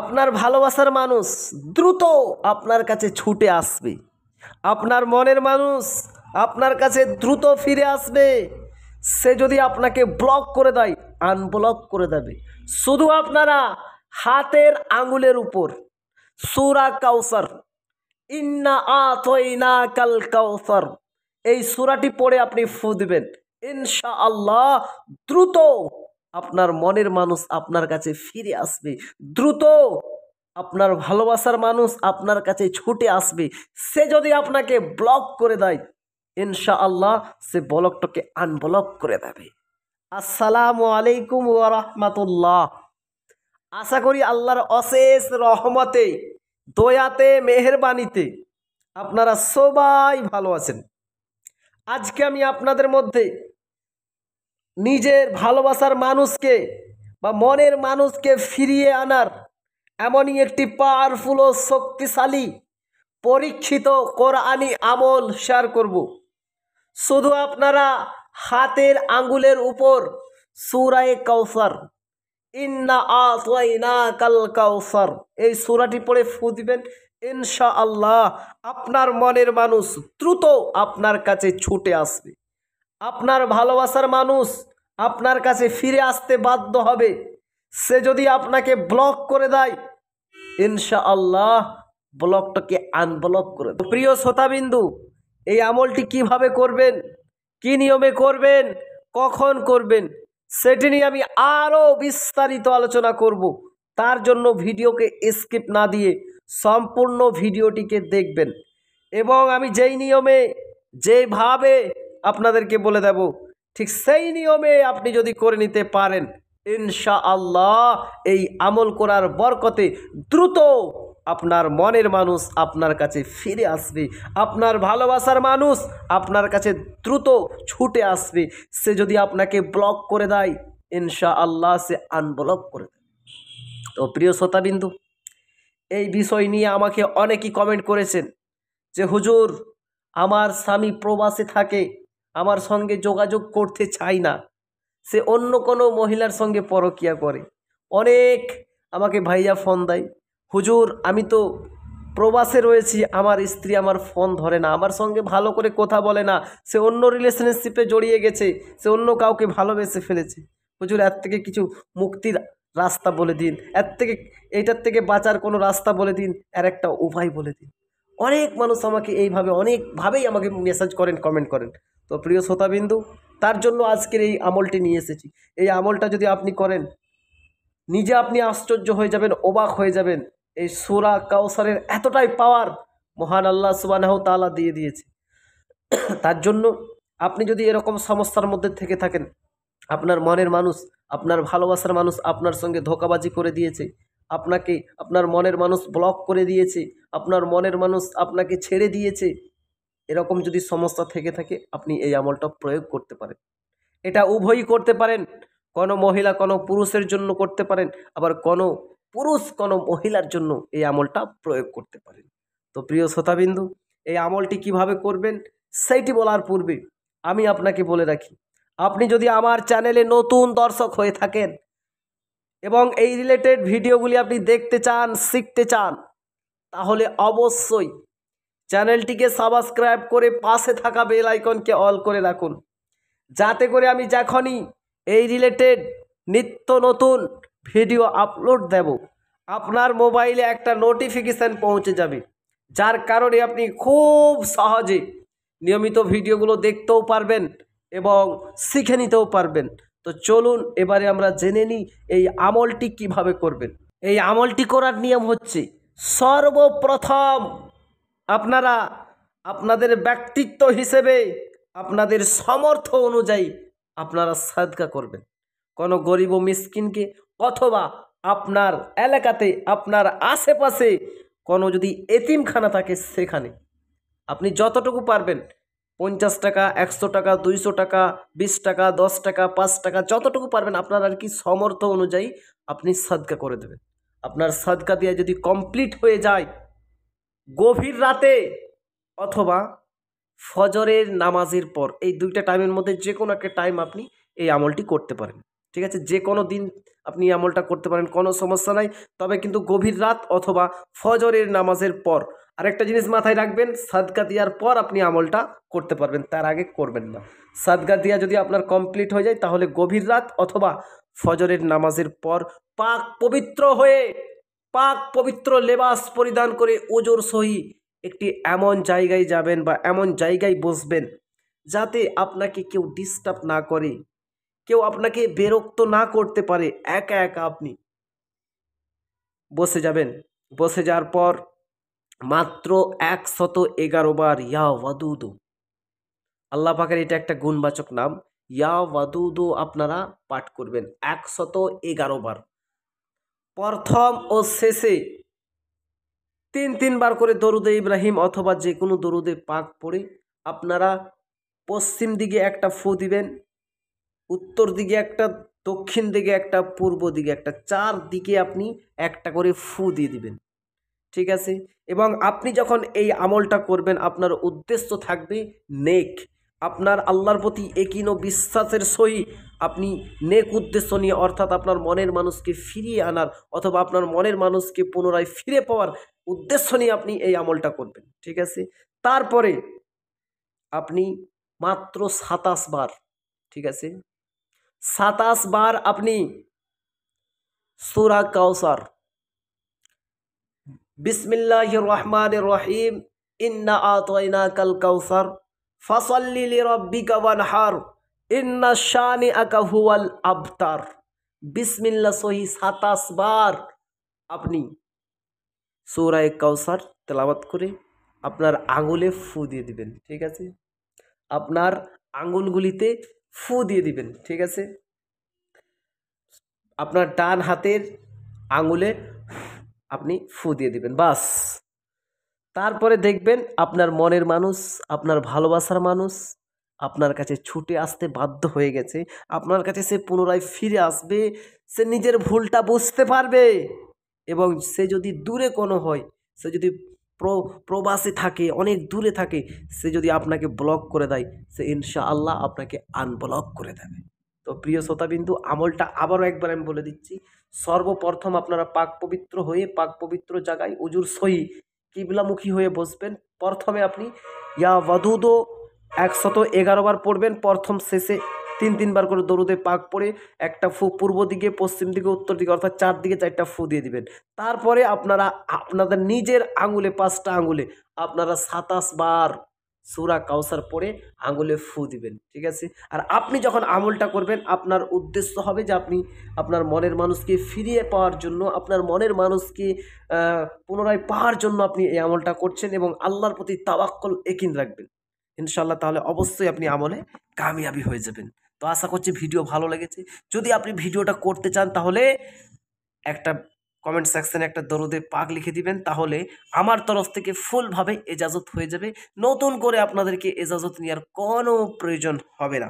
আপনার ভালোবাসার মানুষ দ্রুত আপনার কাছে ছুটে আসবে আপনার মনের মানুষ আপনার কাছে দ্রুত ফিরে আসবে সে যদি আপনাকে ব্লক করে দেয় আনব্লক করে দেবে শুধু আপনারা হাতের আঙুলের উপর সুরা কাউসার ইন্না আতইনা কাল কাউসার এই সুরাটি পড়ে আপনি ফুঁ দেবেন ইনশা আল্লাহ দ্রুত আপনার মনের মানুষ আপনার কাছে ফিরে আসবে দ্রুত আপনার ভালোবাসার মানুষ আপনার কাছে ছুটে আসবে সে যদি আপনাকে ব্লক করে দেয় ইনশা আল্লাহ সে ব্লকটাকে আনব্লক করে দেবে আসসালাম আলাইকুম রহমতুল্লাহ আশা করি আল্লাহর অশেষ রহমতে দয়াতে মেহরবানিতে আপনারা সবাই ভালো আছেন আজকে আমি আপনাদের মধ্যে নিজের ভালোবাসার মানুষকে বা মনের মানুষকে ফিরিয়ে আনার এমনই একটি পাওয়ারফুল ও শক্তিশালী পরীক্ষিত কোরআনি আমল শেয়ার করব শুধু আপনারা হাতের আঙ্গুলের উপর সুরায় কাউসার ইন্না আতনা কাল কাউসার এই সুরাটি পড়ে ফু দিবেন ইনশা আল্লাহ আপনার মনের মানুষ দ্রুত আপনার কাছে ছুটে আসবে আপনার ভালোবাসার মানুষ আপনার কাছে ফিরে আসতে বাধ্য হবে সে যদি আপনাকে ব্লক করে দেয় ইনশা আল্লাহ ব্লকটাকে আনব্লক করে প্রিয় শ্রোতাবিন্দু এই আমলটি কিভাবে করবেন কি নিয়মে করবেন কখন করবেন সেটি নিয়ে আমি আরও বিস্তারিত আলোচনা করব তার জন্য ভিডিওকে স্কিপ না দিয়ে সম্পূর্ণ ভিডিওটিকে দেখবেন এবং আমি যেই নিয়মে যেভাবে আপনাদেরকে বলে দেব ঠিক সেই নিয়মে আপনি যদি করে নিতে পারেন ইনশা আল্লাহ এই আমল করার বরকতে দ্রুত আপনার মনের মানুষ আপনার কাছে ফিরে আসবে আপনার ভালোবাসার মানুষ আপনার কাছে দ্রুত ছুটে আসবে সে যদি আপনাকে ব্লক করে দেয় ইনশা আল্লাহ সে আনব্লক করে দেয় তো প্রিয় শ্রোতাবিন্দু এই বিষয় নিয়ে আমাকে অনেকেই কমেন্ট করেছেন যে হুজুর আমার স্বামী প্রবাসে থাকে আমার সঙ্গে যোগাযোগ করতে চায় না সে অন্য কোনো মহিলার সঙ্গে পরকিয়া করে অনেক আমাকে ভাইয়া ফোন দেয় হুজুর আমি তো প্রবাসে রয়েছি আমার স্ত্রী আমার ফোন ধরে না আমার সঙ্গে ভালো করে কথা বলে না সে অন্য রিলেশনশিপে জড়িয়ে গেছে সে অন্য কাউকে ভালোবেসে ফেলেছে হুজুর এর থেকে কিছু মুক্তির রাস্তা বলে দিন এর থেকে এইটার থেকে বাঁচার কোনো রাস্তা বলে দিন আর একটা উপায় বলে দিন অনেক মানুষ আমাকে এইভাবে অনেকভাবেই আমাকে মেসেজ করেন কমেন্ট করেন তো প্রিয় শ্রোতাবিন্দু তার জন্য আজকের এই আমলটি নিয়ে এসেছি এই আমলটা যদি আপনি করেন নিজে আপনি আশ্চর্য হয়ে যাবেন অবাক হয়ে যাবেন এই সোরা কাউসারের এতটাই পাওয়ার মহান আল্লাহ সুবানাহ তালা দিয়ে দিয়েছে তার জন্য আপনি যদি এরকম সমস্যার মধ্যে থেকে থাকেন আপনার মনের মানুষ আপনার ভালোবাসার মানুষ আপনার সঙ্গে ধোকাবাজি করে দিয়েছে আপনাকে আপনার মনের মানুষ ব্লক করে দিয়েছে আপনার মনের মানুষ আপনাকে ছেড়ে দিয়েছে এরকম যদি সমস্যা থেকে থাকে আপনি এই আমলটা প্রয়োগ করতে পারেন এটা উভয়ই করতে পারেন কোনো মহিলা কোনো পুরুষের জন্য করতে পারেন আবার কোনো পুরুষ কোনো মহিলার জন্য এই আমলটা প্রয়োগ করতে পারেন তো প্রিয় শ্রোতাবিন্দু এই আমলটি কিভাবে করবেন সেইটি বলার পূর্বে আমি আপনাকে বলে রাখি আপনি যদি আমার চ্যানেলে নতুন দর্শক হয়ে থাকেন এবং এই রিলেটেড ভিডিওগুলি আপনি দেখতে চান শিখতে চান তাহলে অবশ্যই চ্যানেলটিকে সাবস্ক্রাইব করে পাশে থাকা বেল আইকনকে অল করে রাখুন যাতে করে আমি যখনই এই রিলেটেড নিত্য নতুন ভিডিও আপলোড দেব আপনার মোবাইলে একটা নোটিফিকেশান পৌঁছে যাবে যার কারণে আপনি খুব সহজে নিয়মিত ভিডিওগুলো দেখতেও পারবেন এবং শিখে নিতেও পারবেন তো চলুন এবারে আমরা জেনে নিই এই আমলটি কিভাবে করবেন এই আমলটি করার নিয়ম হচ্ছে সর্বপ্রথম আপনারা আপনাদের ব্যক্তিত্ব হিসেবে আপনাদের সমর্থ অনুযায়ী আপনারা সাদকা করবেন কোনো গরিব ও মিসকিনকে অথবা আপনার এলাকাতে আপনার আশেপাশে কোনো যদি এতিমখানা থাকে সেখানে আপনি যতটুকু পারবেন পঞ্চাশ টাকা একশো টাকা দুইশো টাকা বিশ টাকা দশ টাকা পাঁচ টাকা যতটুকু পারবেন আপনার আর কি সমর্থ অনুযায়ী আপনি সাদকা করে দেবেন আপনার সাদকা দিয়ে যদি কমপ্লিট হয়ে যায় গভীর রাতে অথবা ফজরের নামাজের পর এই দুইটা টাইমের মধ্যে যে কোনো একটা টাইম আপনি এই আমলটি করতে পারেন ঠিক আছে যে কোনো দিন আপনি আমলটা করতে পারেন কোনো সমস্যা নাই তবে কিন্তু গভীর রাত অথবা ফজরের নামাজের পর আরেকটা জিনিস মাথায় রাখবেন সাদগা দেওয়ার পর আপনি আমলটা করতে পারবেন তার আগে করবেন না সাদগা দিয়া যদি আপনার কমপ্লিট হয়ে যায় তাহলে গভীর রাত অথবা ফজরের নামাজের পর পাক পবিত্র হয়ে পাক পবিত্র লেবাস পরিধান করে ওজোর সহি একটি এমন জায়গায় যাবেন বা এমন জায়গায় বসবেন যাতে আপনাকে কেউ ডিস্টার্ব না করে কেউ আপনাকে বিরক্ত না করতে পারে একা একা আপনি বসে যাবেন বসে যাওয়ার পর মাত্র একশত এগারো বার ইয়া ওয়াদুদু আল্লাহ পাকের এটা একটা গুণবাচক নাম ইয়া ওয়াদুদু আপনারা পাঠ করবেন একশত এগারো বার প্রথম ও শেষে তিন তিনবার করে দরুদে ইব্রাহিম অথবা যে কোনো দরুদে পাক পড়ে আপনারা পশ্চিম দিকে একটা ফু দিবেন উত্তর দিকে একটা দক্ষিণ দিকে একটা পূর্ব দিকে একটা চার দিকে আপনি একটা করে ফু দিয়ে দিবেন ঠিক আছে এবং আপনি যখন এই আমলটা করবেন আপনার উদ্দেশ্য থাকবে নেক আপনার আল্লাহর প্রতি একিন ও বিশ্বাসের সহি আপনি নেক উদ্দেশ্য নিয়ে অর্থাৎ আপনার মনের মানুষকে ফিরিয়ে আনার অথবা আপনার মনের মানুষকে পুনরায় ফিরে পাওয়ার উদ্দেশ্য নিয়ে আপনি এই আমলটা করবেন ঠিক আছে তারপরে আপনি মাত্র সাতাশ বার ঠিক আছে সাতাশ বার আপনি সুরা কাউসার বিসমিল্লাহ রহমান রহিম ইন্না আতনা কাল কাউসার ফসল্লিলি রব্বিকা ওয়ানহার ইন্না শানি আকা হুয়াল আবতার বিসমিল্লা সহি সাতাশ বার আপনি সৌরায় কাউসার তেলাবাত করে আপনার আঙুলে ফু দিয়ে দিবেন ঠিক আছে আপনার আঙুলগুলিতে ফু দিয়ে দিবেন ঠিক আছে আপনার ডান হাতের আঙুলে আপনি ফু দিয়ে দিবেন বাস তারপরে দেখবেন আপনার মনের মানুষ আপনার ভালোবাসার মানুষ আপনার কাছে ছুটে আসতে বাধ্য হয়ে গেছে আপনার কাছে সে পুনরায় ফিরে আসবে সে নিজের ভুলটা বুঝতে পারবে এবং সে যদি দূরে কোনো হয় সে যদি প্রবাসে থাকে অনেক দূরে থাকে সে যদি আপনাকে ব্লক করে দেয় সে ইনশা আল্লাহ আপনাকে আনব্লক করে দেবে তো প্রিয় শ্রোতাবিন্দু আমলটা আবারও একবার আমি বলে দিচ্ছি সর্বপ্রথম আপনারা পাক পবিত্র হয়ে পাক পবিত্র জায়গায় উজুর সহি কিবলামুখী হয়ে বসবেন প্রথমে আপনি ইয়া ওয়াদুদো একশত বার পড়বেন প্রথম শেষে তিন তিনবার করে দরুদে পাক পড়ে একটা ফু পূর্ব দিকে পশ্চিম দিকে উত্তর দিকে অর্থাৎ চার দিকে চারটা ফু দিয়ে দিবেন তারপরে আপনারা আপনাদের নিজের আঙুলে পাঁচটা আঙুলে আপনারা সাতাশ বার সুরা কাউসার পরে আঙুলে ফু দিবেন ঠিক আছে আর আপনি যখন আমলটা করবেন আপনার উদ্দেশ্য হবে যে আপনি আপনার মনের মানুষকে ফিরিয়ে পাওয়ার জন্য আপনার মনের মানুষকে পুনরায় পাওয়ার জন্য আপনি এই আমলটা করছেন এবং আল্লাহর প্রতি তাওয়াক্কল একিন রাখবেন ইনশাল্লাহ তাহলে অবশ্যই আপনি আমলে কামিয়াবি হয়ে যাবেন তো আশা করছি ভিডিও ভালো লেগেছে যদি আপনি ভিডিওটা করতে চান তাহলে একটা কমেন্ট সেকশানে একটা দরদে পাক লিখে দিবেন তাহলে আমার তরফ থেকে ফুলভাবে এজাজত হয়ে যাবে নতুন করে আপনাদেরকে এজাজত নেওয়ার কোনো প্রয়োজন হবে না